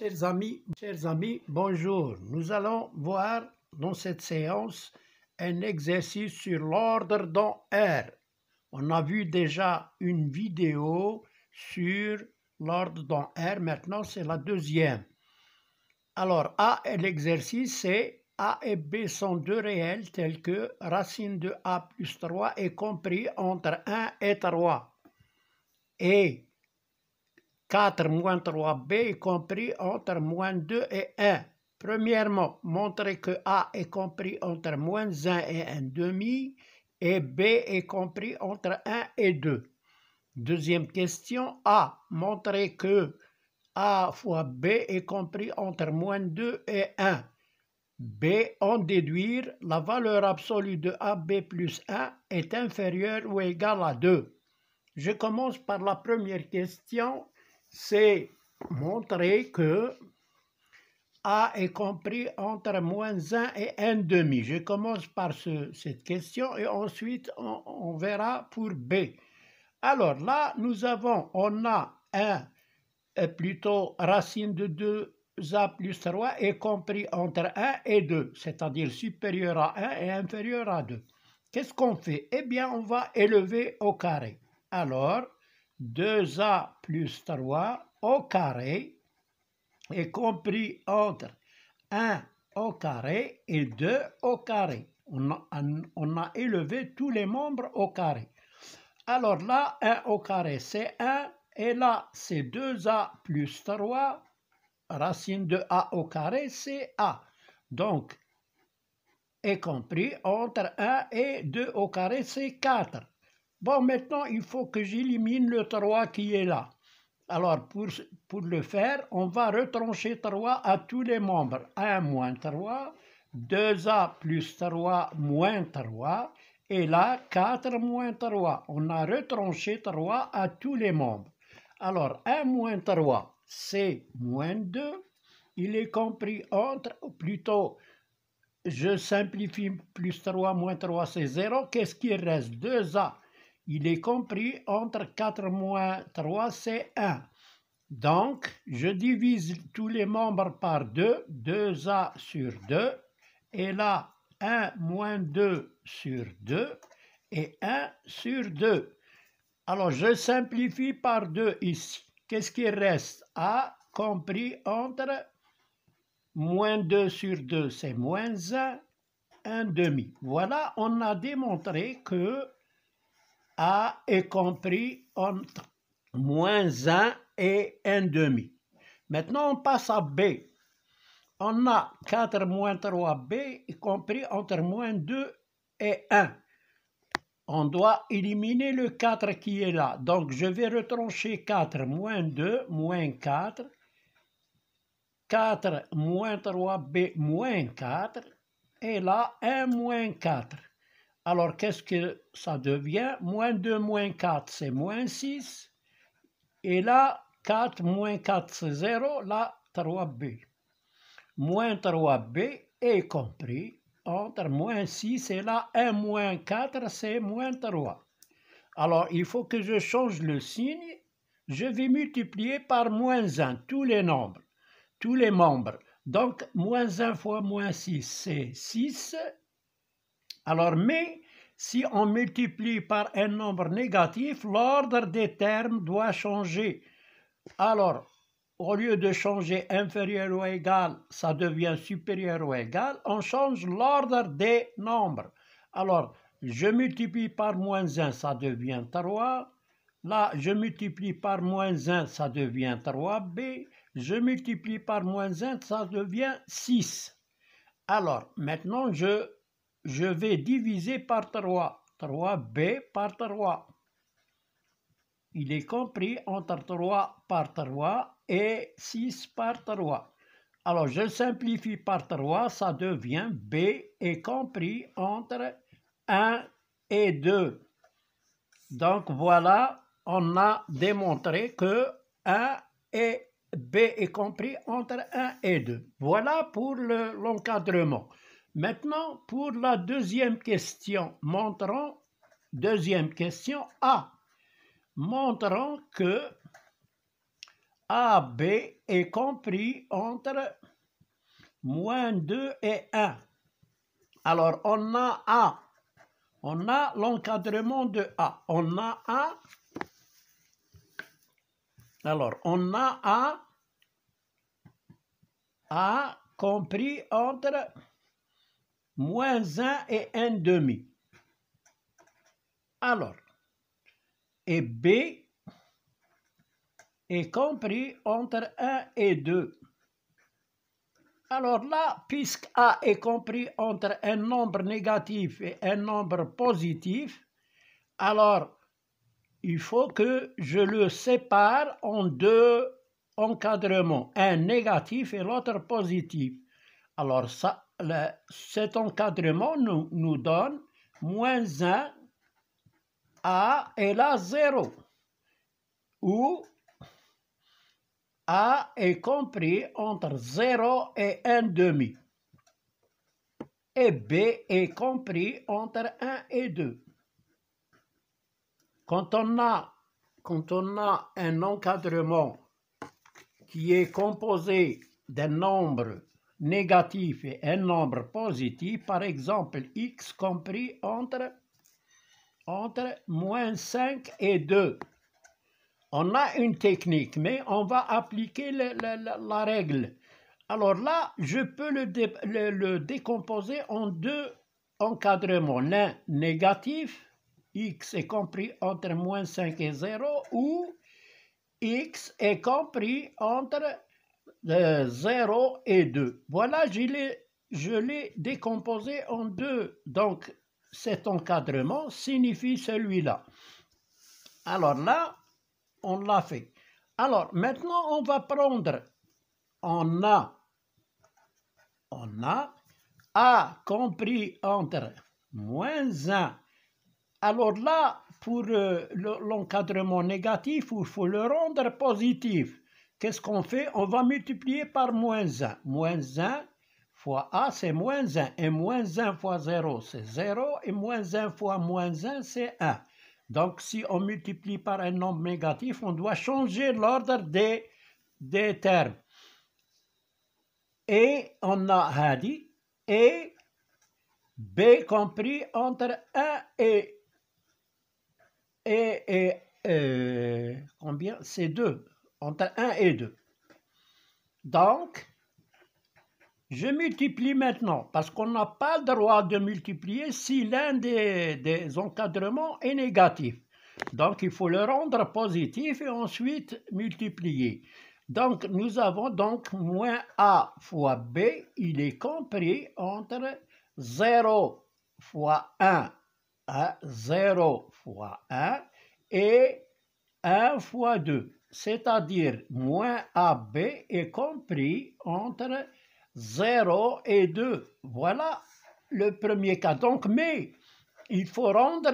Chers amis, chers amis, bonjour. Nous allons voir dans cette séance un exercice sur l'ordre dans R. On a vu déjà une vidéo sur l'ordre dans R. Maintenant, c'est la deuxième. Alors, A, l'exercice, c'est A et B sont deux réels tels que racine de A plus 3 est compris entre 1 et 3. Et 4 moins 3b, est compris entre moins 2 et 1. Premièrement, montrer que A est compris entre moins 1 et 1 demi et B est compris entre 1 et 2. Deuxième question, A, montrer que A fois B est compris entre moins 2 et 1. B, en déduire, la valeur absolue de AB plus 1 est inférieure ou égale à 2. Je commence par la première question c'est montrer que A est compris entre moins 1 et 1 Je commence par cette question et ensuite on, on, verra pour B. Alors là, nous avons, on a 1, euh, plutôt racine de 2 a plus 3 est compris entre 1 et 2, c'est-à-dire supérieur à 1 et inférieur à 2. Qu'est-ce qu'on fait Eh bien, on va élever au carré. Alors, 2a plus 3 au carré est compris entre 1 au carré et 2 au carré. On a, élevé tous les membres au carré. Alors là, 1 au carré, c'est 1. Et là, c'est 2a plus 3. Racine de a au carré, c'est a. Donc, est compris entre 1 et 2 au carré, c'est 4. Bon, maintenant, il faut que j'élimine le 3 qui est là. Alors, pour, le faire, on va retrancher 3 à tous les membres. 1 moins 3, 2A plus 3 moins 3, et là, 4 moins 3. On a retranché 3 à tous les membres. Alors, 1 moins 3, c'est moins 2. Il est compris entre, ou plutôt, je simplifie, plus 3 moins 3, c'est 0. Qu'est-ce qui reste 2A il est compris entre 4 moins 3, c'est 1. Donc, je divise tous les membres par 2, 2a sur 2, et là, 1 moins 2 sur 2, et 1 sur 2. Alors, je simplifie par 2 ici. Qu'est-ce qui reste a compris entre moins 2 sur 2, c'est moins 1, 1 demi. Voilà, on a démontré que a est compris entre moins 1 et 1 demi. Maintenant, on passe à B. On a 4 moins 3B, y compris entre moins 2 et 1. On doit éliminer le 4 qui est là. Donc, je vais retrancher 4 moins 2 moins 4. 4 moins 3B moins 4. Et là, 1 moins 4. Alors, qu'est-ce que ça devient Moins 2, moins 4, c'est moins 6. Et là, 4, moins 4, c'est 0. Là, 3b. Moins 3b est compris entre moins 6 et là, 1 moins 4, c'est moins 3. Alors, il faut que je change le signe. Je vais multiplier par moins 1 tous les nombres, tous les membres. Donc, moins 1 fois moins 6, c'est 6. Alors, mais si on multiplie par un nombre négatif, l'ordre des termes doit changer. Alors, au lieu de changer inférieur ou égal, ça devient supérieur ou égal, on change l'ordre des nombres. Alors, je multiplie par moins 1, ça devient 3. Là, je multiplie par moins 1, ça devient 3b. Je multiplie par moins 1, ça devient 6. Alors, maintenant, je je vais diviser par 3. 3b par 3. Il est compris entre 3 par 3 et 6 par 3. Alors, je simplifie par 3, ça devient b est compris entre 1 et 2. Donc, voilà, on a démontré que 1 et b est compris entre 1 et 2. Voilà pour l'encadrement. Maintenant, pour la deuxième question, montrons deuxième question A, montrant que AB est compris entre moins 2 et 1. Alors, on a A, on a l'encadrement de A, on a A, alors, on a A, A compris entre moins 1 et 1 demi. Alors, et B est compris entre 1 et 2. Alors là, puisque A est compris entre un nombre négatif et un nombre positif, alors il faut que je le sépare en deux encadrements, un négatif et l'autre positif. Alors ça, cet encadrement nous, nous donne moins 1, A est là 0, où A est compris entre 0 et 1 et B est compris entre 1 et 2. Quand on a, quand on a un encadrement qui est composé d'un nombre négatif et un nombre positif, par exemple x compris entre, entre moins 5 et 2. On a une technique, mais on va appliquer la, règle. Alors là, je peux le, le décomposer en deux encadrements. L'un négatif, x est compris entre moins 5 et 0, ou x est compris entre 0 euh, et 2. Voilà, je l'ai décomposé en deux. Donc, cet encadrement signifie celui-là. Alors là, on l'a fait. Alors, maintenant, on va prendre on a, on a, a compris entre moins 1. Alors là, pour euh, l'encadrement négatif, il faut le rendre positif. Qu'est-ce qu'on fait On va multiplier par moins 1. Moins 1 fois A, c'est moins 1. Et moins 1 fois 0, c'est 0. Et moins 1 fois moins 1, c'est 1. Donc, si on multiplie par un nombre négatif, on doit changer l'ordre des, des termes. Et on a Hadi et B compris entre 1 et, et, et euh, combien C'est 2 entre 1 et 2. Donc, je multiplie maintenant, parce qu'on n'a pas le droit de multiplier si l'un des, encadrements est négatif. Donc, il faut le rendre positif et ensuite multiplier. Donc, nous avons donc moins A fois B, il est compris entre 0 fois 1, 0 hein, fois 1 et 1 fois 2 c'est-à-dire moins AB est compris entre 0 et 2. Voilà le premier cas. Donc, mais il faut rendre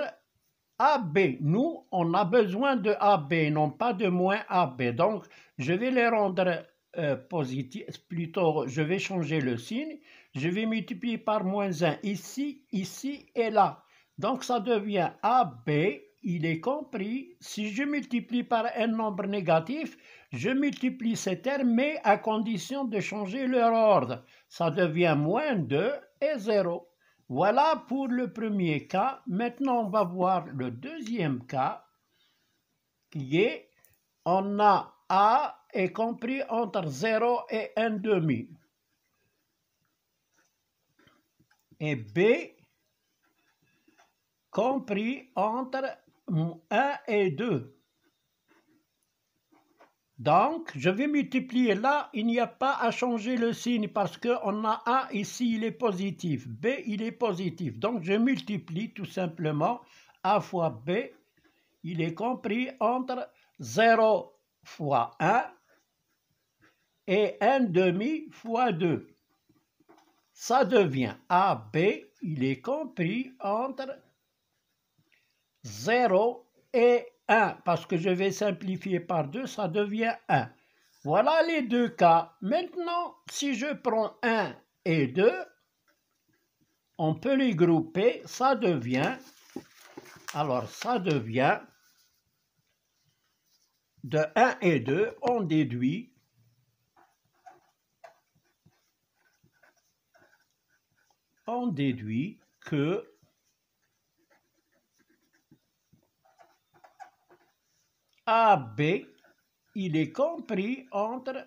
AB. Nous, on a besoin de AB, non pas de moins AB. Donc, je vais les rendre euh, positifs, plutôt, je vais changer le signe. Je vais multiplier par moins 1 ici, ici et là. Donc, ça devient AB il est compris, si je multiplie par un nombre négatif, je multiplie ces termes, mais à condition de changer leur ordre. Ça devient moins 2 et 0. Voilà pour le premier cas. Maintenant, on va voir le deuxième cas, qui est, on a A est compris entre 0 et un demi. Et B compris entre 1 et 2. Donc, je vais multiplier. Là, il n'y a pas à changer le signe parce qu'on a A ici, il est positif. B, il est positif. Donc, je multiplie tout simplement A fois B. Il est compris entre 0 fois 1 et 1 demi fois 2. Ça devient AB, il est compris entre 0 et 1, parce que je vais simplifier par 2, ça devient 1. Voilà les deux cas. Maintenant, si je prends 1 et 2, on peut les grouper, ça devient, alors ça devient, de 1 et 2, on déduit on déduit que AB, il est compris entre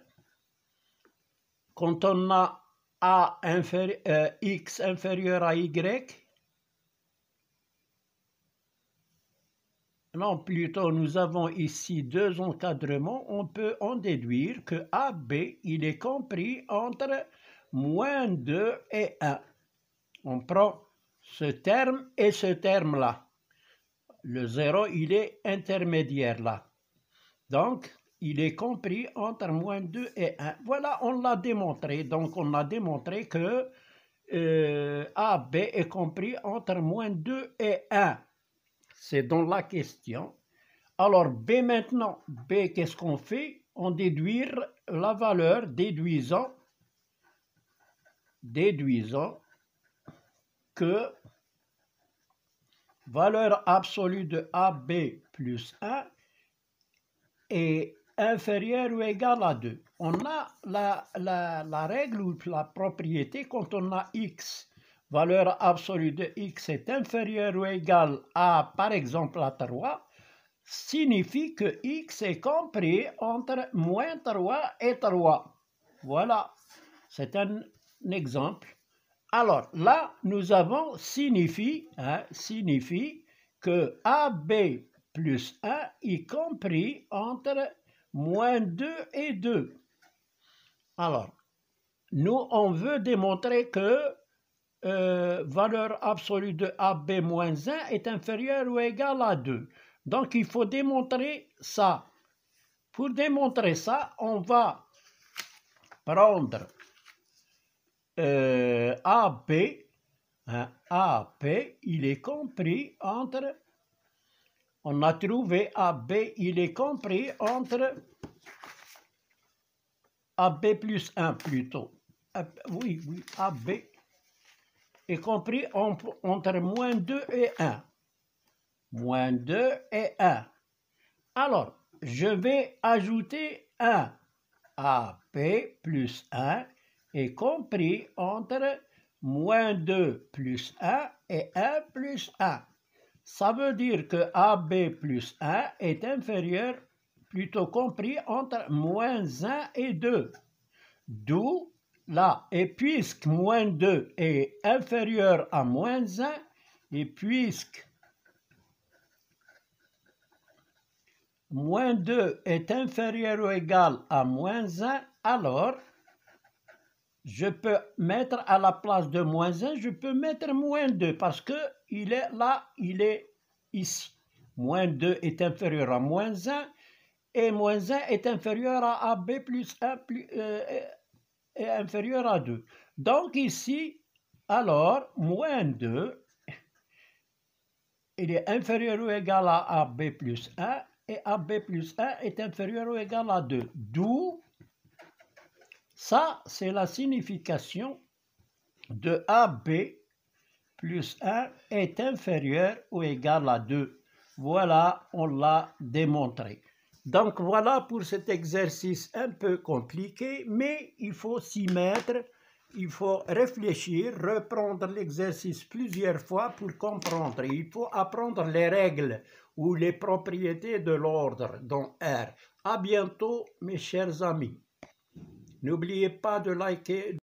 quand on a A euh, X inférieur à Y, non, plutôt nous avons ici deux encadrements, on peut en déduire que AB, il est compris entre moins 2 et 1. On prend ce terme et ce terme-là. Le 0, il est intermédiaire là. Donc, il est compris entre moins 2 et 1. Voilà, on l'a démontré. Donc, on a démontré que euh, AB est compris entre moins 2 et 1. C'est dans la question. Alors, B maintenant, B, qu'est-ce qu'on fait On déduire la valeur, déduisant, déduisant que valeur absolue de AB plus 1 est inférieur ou égal à 2. On a la, règle ou la propriété quand on a x, valeur absolue de x est inférieur ou égal à, par exemple, à 3, signifie que x est compris entre moins 3 et 3. Voilà, c'est un, exemple. Alors là, nous avons signifie, hein, signifie que AB plus 1, y compris entre moins 2 et 2. Alors, nous, on veut démontrer que euh, valeur absolue de AB moins 1 est inférieure ou égale à 2. Donc, il faut démontrer ça. Pour démontrer ça, on va prendre euh, AB. Hein, AP, il est compris entre on a trouvé AB, il est compris entre AB plus 1 plutôt. Oui, oui, AB est compris entre moins 2 et 1. Moins 2 et 1. Alors, je vais ajouter 1. AB plus 1 est compris entre moins 2 plus 1 et 1 plus 1. Ça veut dire que AB plus 1 est inférieur, plutôt compris, entre moins 1 et 2. D'où là. Et puisque moins 2 est inférieur à moins 1, et puisque moins 2 est inférieur ou égal à moins 1, alors je peux mettre à la place de moins 1, je peux mettre moins 2 parce que il est là, il est ici. Moins 2 est inférieur à moins 1 et moins 1 est inférieur à AB plus 1 plus, est euh, inférieur à 2. Donc ici, alors, moins 2, il est inférieur ou égal à AB plus 1 et AB plus 1 est inférieur ou égal à 2. D'où, ça, c'est la signification de AB plus 1 est inférieur ou égal à 2. Voilà, on l'a démontré. Donc voilà pour cet exercice un peu compliqué, mais il faut s'y mettre, il faut réfléchir, reprendre l'exercice plusieurs fois pour comprendre. Il faut apprendre les règles ou les propriétés de l'ordre dans R. À bientôt, mes chers amis. N'oubliez pas de liker.